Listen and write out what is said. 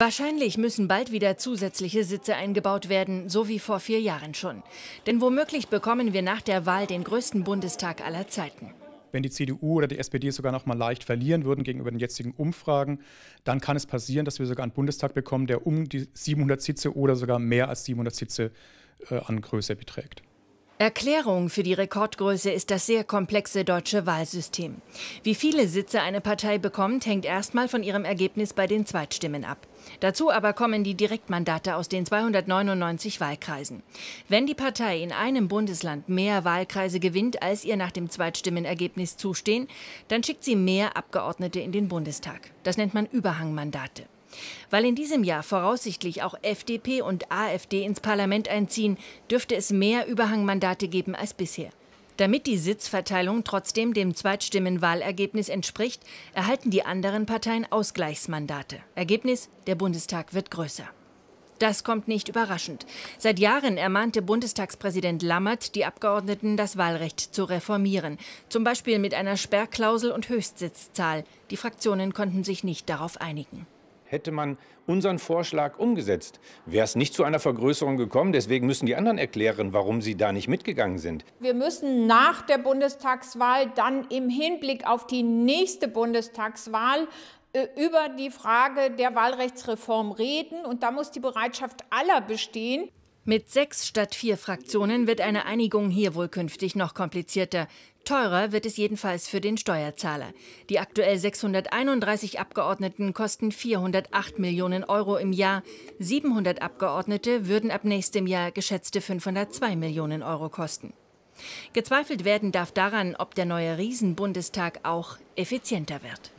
Wahrscheinlich müssen bald wieder zusätzliche Sitze eingebaut werden, so wie vor vier Jahren schon. Denn womöglich bekommen wir nach der Wahl den größten Bundestag aller Zeiten. Wenn die CDU oder die SPD sogar noch mal leicht verlieren würden gegenüber den jetzigen Umfragen, dann kann es passieren, dass wir sogar einen Bundestag bekommen, der um die 700 Sitze oder sogar mehr als 700 Sitze äh, an Größe beträgt. Erklärung für die Rekordgröße ist das sehr komplexe deutsche Wahlsystem. Wie viele Sitze eine Partei bekommt, hängt erstmal von ihrem Ergebnis bei den Zweitstimmen ab. Dazu aber kommen die Direktmandate aus den 299 Wahlkreisen. Wenn die Partei in einem Bundesland mehr Wahlkreise gewinnt, als ihr nach dem Zweitstimmenergebnis zustehen, dann schickt sie mehr Abgeordnete in den Bundestag. Das nennt man Überhangmandate. Weil in diesem Jahr voraussichtlich auch FDP und AfD ins Parlament einziehen, dürfte es mehr Überhangmandate geben als bisher. Damit die Sitzverteilung trotzdem dem Zweitstimmenwahlergebnis entspricht, erhalten die anderen Parteien Ausgleichsmandate. Ergebnis, der Bundestag wird größer. Das kommt nicht überraschend. Seit Jahren ermahnte Bundestagspräsident Lammert die Abgeordneten, das Wahlrecht zu reformieren, zum Beispiel mit einer Sperrklausel und Höchstsitzzahl. Die Fraktionen konnten sich nicht darauf einigen hätte man unseren Vorschlag umgesetzt, wäre es nicht zu einer Vergrößerung gekommen. Deswegen müssen die anderen erklären, warum sie da nicht mitgegangen sind. Wir müssen nach der Bundestagswahl dann im Hinblick auf die nächste Bundestagswahl äh, über die Frage der Wahlrechtsreform reden. Und da muss die Bereitschaft aller bestehen. Mit sechs statt vier Fraktionen wird eine Einigung hier wohl künftig noch komplizierter. Teurer wird es jedenfalls für den Steuerzahler. Die aktuell 631 Abgeordneten kosten 408 Millionen Euro im Jahr. 700 Abgeordnete würden ab nächstem Jahr geschätzte 502 Millionen Euro kosten. Gezweifelt werden darf daran, ob der neue Riesenbundestag auch effizienter wird.